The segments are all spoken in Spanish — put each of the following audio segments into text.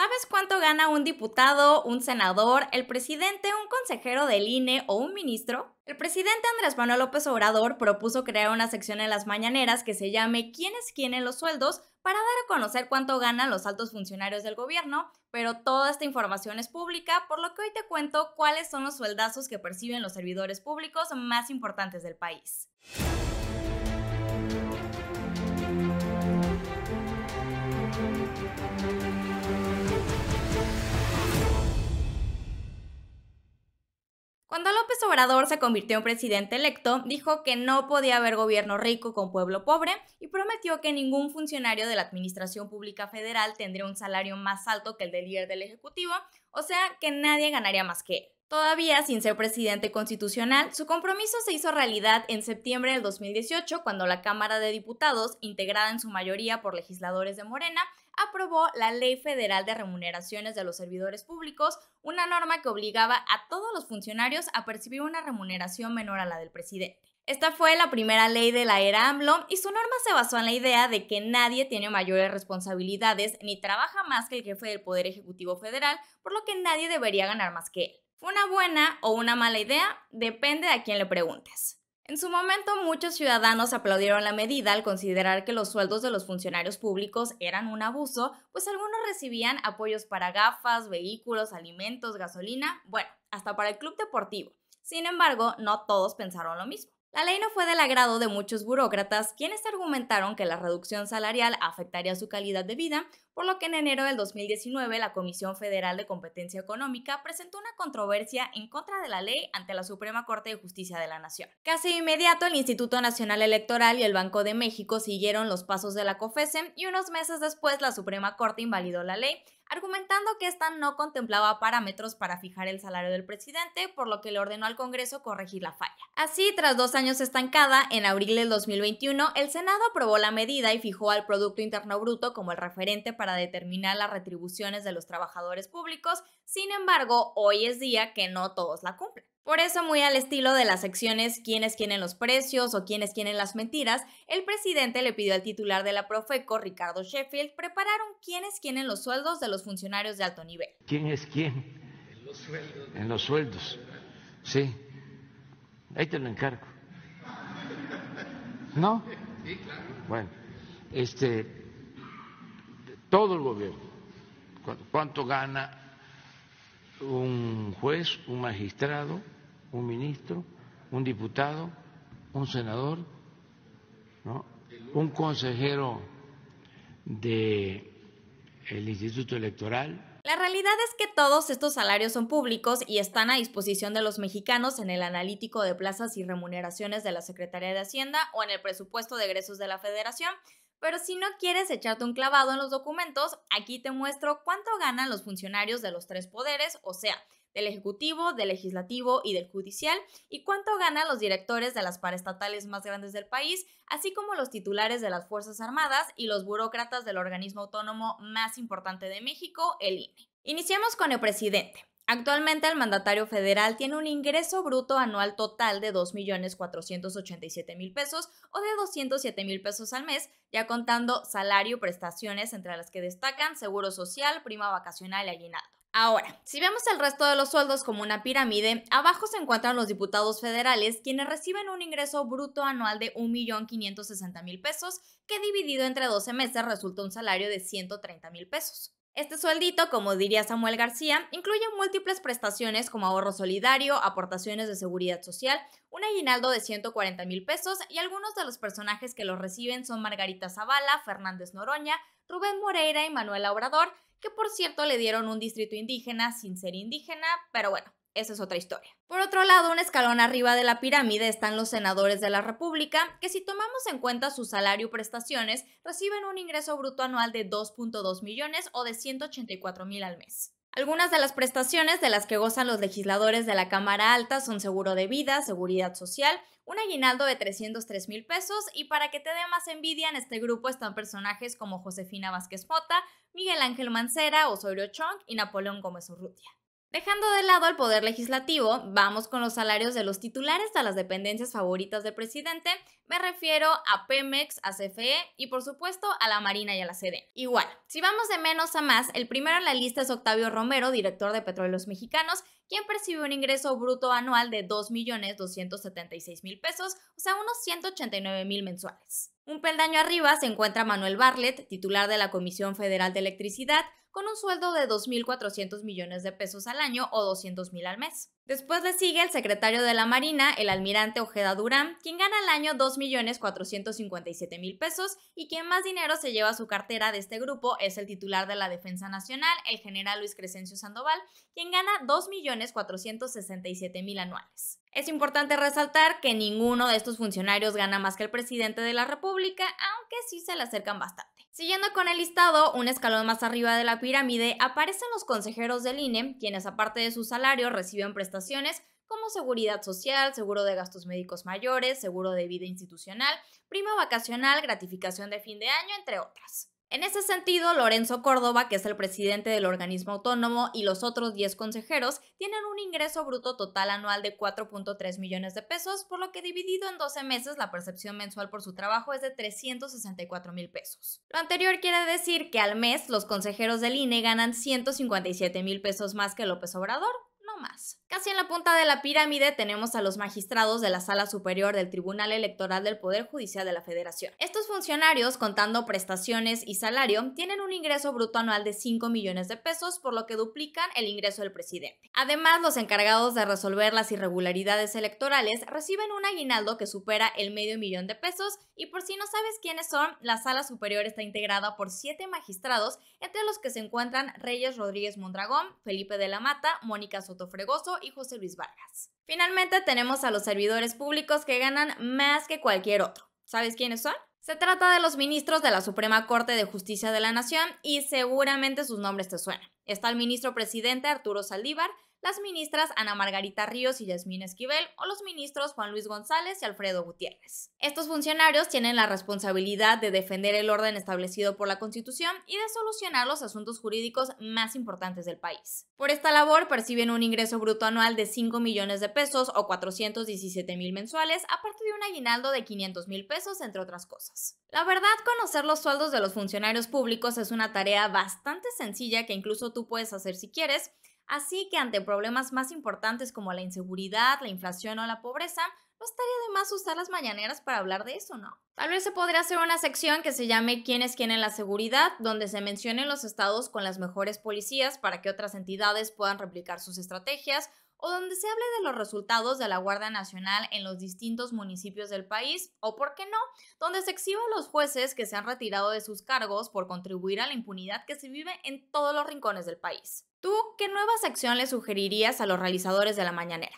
¿Sabes cuánto gana un diputado, un senador, el presidente, un consejero del INE o un ministro? El presidente Andrés Manuel López Obrador propuso crear una sección en las mañaneras que se llame ¿Quién es quién en los sueldos? para dar a conocer cuánto ganan los altos funcionarios del gobierno, pero toda esta información es pública, por lo que hoy te cuento cuáles son los sueldazos que perciben los servidores públicos más importantes del país. Cuando López Obrador se convirtió en presidente electo, dijo que no podía haber gobierno rico con pueblo pobre y prometió que ningún funcionario de la Administración Pública Federal tendría un salario más alto que el del líder del Ejecutivo, o sea que nadie ganaría más que él. Todavía sin ser presidente constitucional, su compromiso se hizo realidad en septiembre del 2018 cuando la Cámara de Diputados, integrada en su mayoría por legisladores de Morena, aprobó la Ley Federal de Remuneraciones de los Servidores Públicos, una norma que obligaba a todos los funcionarios a percibir una remuneración menor a la del presidente. Esta fue la primera ley de la era AMLO y su norma se basó en la idea de que nadie tiene mayores responsabilidades ni trabaja más que el jefe del Poder Ejecutivo Federal, por lo que nadie debería ganar más que él. ¿Fue una buena o una mala idea? Depende de a quién le preguntes. En su momento, muchos ciudadanos aplaudieron la medida al considerar que los sueldos de los funcionarios públicos eran un abuso, pues algunos recibían apoyos para gafas, vehículos, alimentos, gasolina, bueno, hasta para el club deportivo. Sin embargo, no todos pensaron lo mismo. La ley no fue del agrado de muchos burócratas, quienes argumentaron que la reducción salarial afectaría su calidad de vida, por lo que en enero del 2019 la Comisión Federal de Competencia Económica presentó una controversia en contra de la ley ante la Suprema Corte de Justicia de la Nación. Casi inmediato, el Instituto Nacional Electoral y el Banco de México siguieron los pasos de la COFESE y unos meses después la Suprema Corte invalidó la ley, argumentando que esta no contemplaba parámetros para fijar el salario del presidente, por lo que le ordenó al Congreso corregir la falla. Así, tras dos años estancada, en abril del 2021, el Senado aprobó la medida y fijó al Producto Interno Bruto como el referente para determinar las retribuciones de los trabajadores públicos, sin embargo, hoy es día que no todos la cumplen. Por eso, muy al estilo de las secciones quiénes tienen los precios o quiénes quieren las mentiras, el presidente le pidió al titular de la Profeco, Ricardo Sheffield, preparar un quiénes quieren los sueldos de los funcionarios de alto nivel. ¿Quién es quién? En los sueldos. En los sueldos. Sí. Ahí te lo encargo. ¿No? Sí, claro. Bueno, este, todo el gobierno, cuánto gana un juez, un magistrado, un ministro, un diputado, un senador, un consejero de el Instituto Electoral, la realidad es que todos estos salarios son públicos y están a disposición de los mexicanos en el analítico de plazas y remuneraciones de la Secretaría de Hacienda o en el presupuesto de egresos de la Federación. Pero si no quieres echarte un clavado en los documentos, aquí te muestro cuánto ganan los funcionarios de los tres poderes, o sea, el Ejecutivo, del Legislativo y del Judicial, y cuánto ganan los directores de las paraestatales más grandes del país, así como los titulares de las Fuerzas Armadas y los burócratas del organismo autónomo más importante de México, el INE. Iniciamos con el presidente. Actualmente el mandatario federal tiene un ingreso bruto anual total de 2.487.000 pesos o de 207.000 pesos al mes, ya contando salario, prestaciones, entre las que destacan seguro social, prima vacacional y aguinaldo. Ahora, si vemos el resto de los sueldos como una pirámide, abajo se encuentran los diputados federales, quienes reciben un ingreso bruto anual de 1.560.000 pesos, que dividido entre 12 meses resulta un salario de 130.000 pesos. Este sueldito, como diría Samuel García, incluye múltiples prestaciones como ahorro solidario, aportaciones de seguridad social, un aguinaldo de 140 mil pesos y algunos de los personajes que los reciben son Margarita Zavala, Fernández Noroña, Rubén Moreira y Manuel Obrador, que por cierto le dieron un distrito indígena sin ser indígena, pero bueno, esa es otra historia. Por otro lado, un escalón arriba de la pirámide están los senadores de la República, que si tomamos en cuenta su salario y prestaciones, reciben un ingreso bruto anual de 2.2 millones o de 184 mil al mes. Algunas de las prestaciones de las que gozan los legisladores de la Cámara Alta son seguro de vida, seguridad social, un aguinaldo de 303 mil pesos y para que te dé más envidia en este grupo están personajes como Josefina Vázquez Mota, Miguel Ángel Mancera, Osorio Chong y Napoleón Gómez Urrutia. Dejando de lado el poder legislativo, vamos con los salarios de los titulares a las dependencias favoritas del presidente. Me refiero a Pemex, a CFE y por supuesto a la Marina y a la CD. Igual, si vamos de menos a más, el primero en la lista es Octavio Romero, director de Petróleos Mexicanos, quien percibe un ingreso bruto anual de 2.276.000 pesos, o sea, unos 189.000 mensuales. Un peldaño arriba se encuentra Manuel Barlet, titular de la Comisión Federal de Electricidad, con un sueldo de 2.400 millones de pesos al año o 200.000 al mes. Después le sigue el secretario de la Marina, el almirante Ojeda Durán, quien gana al año 2.457.000 pesos y quien más dinero se lleva a su cartera de este grupo es el titular de la Defensa Nacional, el general Luis Crescencio Sandoval, quien gana 2.467.000 anuales. Es importante resaltar que ninguno de estos funcionarios gana más que el presidente de la República, aunque sí se le acercan bastante. Siguiendo con el listado, un escalón más arriba de la pirámide aparecen los consejeros del INE, quienes aparte de su salario reciben prestaciones como seguridad social, seguro de gastos médicos mayores, seguro de vida institucional, prima vacacional, gratificación de fin de año, entre otras. En ese sentido, Lorenzo Córdoba, que es el presidente del organismo autónomo, y los otros 10 consejeros tienen un ingreso bruto total anual de 4.3 millones de pesos, por lo que dividido en 12 meses la percepción mensual por su trabajo es de 364 mil pesos. Lo anterior quiere decir que al mes los consejeros del INE ganan 157 mil pesos más que López Obrador, más. Casi en la punta de la pirámide tenemos a los magistrados de la Sala Superior del Tribunal Electoral del Poder Judicial de la Federación. Estos funcionarios, contando prestaciones y salario, tienen un ingreso bruto anual de 5 millones de pesos, por lo que duplican el ingreso del presidente. Además, los encargados de resolver las irregularidades electorales reciben un aguinaldo que supera el medio millón de pesos y por si no sabes quiénes son, la Sala Superior está integrada por siete magistrados, entre los que se encuentran Reyes Rodríguez Mondragón, Felipe de la Mata, Mónica Soto Fregoso y José Luis Vargas. Finalmente tenemos a los servidores públicos que ganan más que cualquier otro. ¿Sabes quiénes son? Se trata de los ministros de la Suprema Corte de Justicia de la Nación y seguramente sus nombres te suenan. Está el ministro presidente Arturo Saldívar, las ministras Ana Margarita Ríos y Yasmín Esquivel o los ministros Juan Luis González y Alfredo Gutiérrez. Estos funcionarios tienen la responsabilidad de defender el orden establecido por la Constitución y de solucionar los asuntos jurídicos más importantes del país. Por esta labor perciben un ingreso bruto anual de 5 millones de pesos o 417 mil mensuales, aparte de un aguinaldo de 500 mil pesos, entre otras cosas. La verdad, conocer los sueldos de los funcionarios públicos es una tarea bastante sencilla que incluso tú puedes hacer si quieres, Así que ante problemas más importantes como la inseguridad, la inflación o la pobreza, no estaría de más usar las mañaneras para hablar de eso, ¿no? Tal vez se podría hacer una sección que se llame ¿Quién es quién la seguridad? donde se mencionen los estados con las mejores policías para que otras entidades puedan replicar sus estrategias o donde se hable de los resultados de la Guardia Nacional en los distintos municipios del país, o por qué no, donde se exhiban los jueces que se han retirado de sus cargos por contribuir a la impunidad que se vive en todos los rincones del país. ¿Tú qué nueva sección le sugerirías a los realizadores de la mañanera?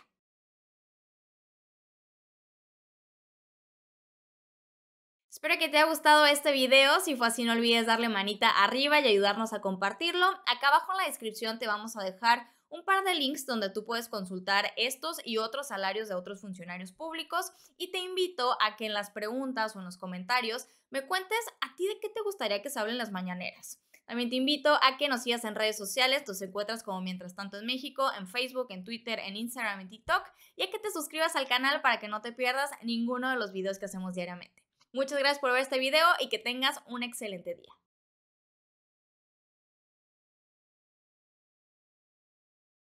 Espero que te haya gustado este video, si fue así no olvides darle manita arriba y ayudarnos a compartirlo. Acá abajo en la descripción te vamos a dejar un par de links donde tú puedes consultar estos y otros salarios de otros funcionarios públicos y te invito a que en las preguntas o en los comentarios me cuentes a ti de qué te gustaría que se hablen las mañaneras. También te invito a que nos sigas en redes sociales, nos encuentras como Mientras tanto en México, en Facebook, en Twitter, en Instagram, en TikTok y a que te suscribas al canal para que no te pierdas ninguno de los videos que hacemos diariamente. Muchas gracias por ver este video y que tengas un excelente día.